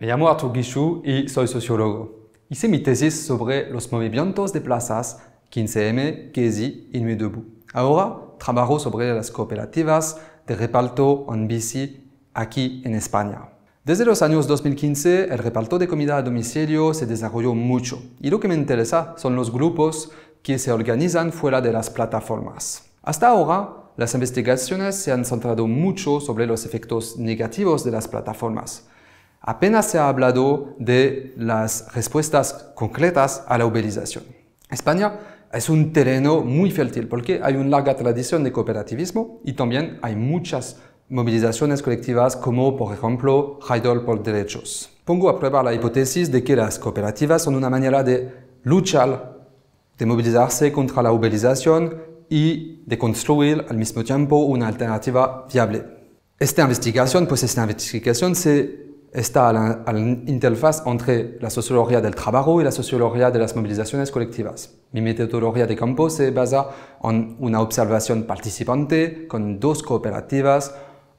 Me llamo Artur Guichou y soy sociólogo. Hice mi tesis sobre los movimientos de plazas 15M, Kesi y Nuit Ahora trabajo sobre las cooperativas de reparto en bici aquí en España. Desde los años 2015, el reparto de comida a domicilio se desarrolló mucho y lo que me interesa son los grupos que se organizan fuera de las plataformas. Hasta ahora, las investigaciones se han centrado mucho sobre los efectos negativos de las plataformas, apenas se ha hablado de las respuestas concretas a la uberización. España es un terreno muy fértil porque hay una larga tradición de cooperativismo y también hay muchas movilizaciones colectivas como por ejemplo Heidel por Derechos. Pongo a prueba la hipótesis de que las cooperativas son una manera de luchar, de movilizarse contra la uberización y de construir al mismo tiempo una alternativa viable. Esta investigación, pues esta investigación se está la, la, interfaz entre la sociología del trabajo y la sociología de las movilizaciones colectivas. Mi metodología de campo se basa en una observación participante con dos cooperativas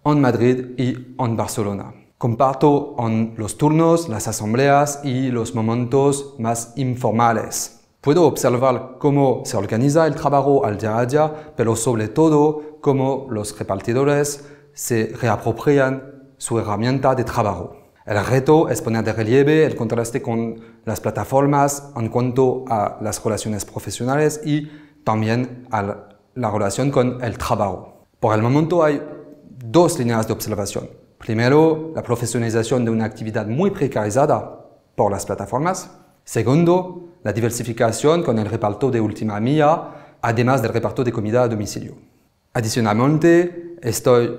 en Madrid y en Barcelona. Comparto en los turnos, las asambleas y los momentos más informales. Puedo observar cómo se organiza el trabajo al día a día, pero sobre todo cómo los repartidores se reapropian su herramienta de trabajo. El reto es poner de relieve el contraste con las plataformas en cuanto a las relaciones profesionales y también a la relación con el trabajo. Por el momento hay dos líneas de observación. Primero, la profesionalización de una actividad muy precarizada por las plataformas. Segundo, la diversificación con el reparto de última milla, además del reparto de comida a domicilio. Adicionalmente, estoy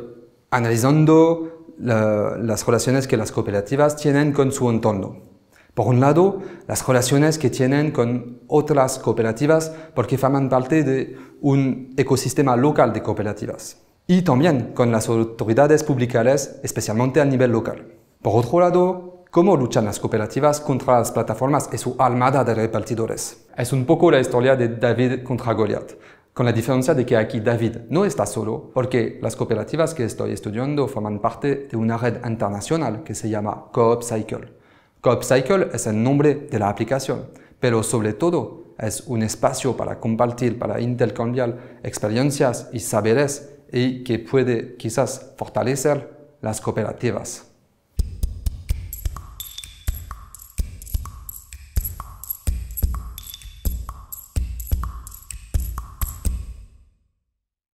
analizando las relaciones que las cooperativas tienen con su entorno. Por un lado, las relaciones que tienen con otras cooperativas porque forman parte de un ecosistema local de cooperativas. Y también con las autoridades públicas, especialmente a nivel local. Por otro lado, ¿cómo luchan las cooperativas contra las plataformas y su armada de repartidores? Es un poco la historia de David contra Goliath. Con la diferencia de que aquí David no está solo, porque las cooperativas que estoy estudiando forman parte de una red internacional que se llama CoopCycle. CoopCycle Cycle es el nombre de la aplicación, pero sobre todo es un espacio para compartir, para intercambiar experiencias y saberes y que puede quizás fortalecer las cooperativas.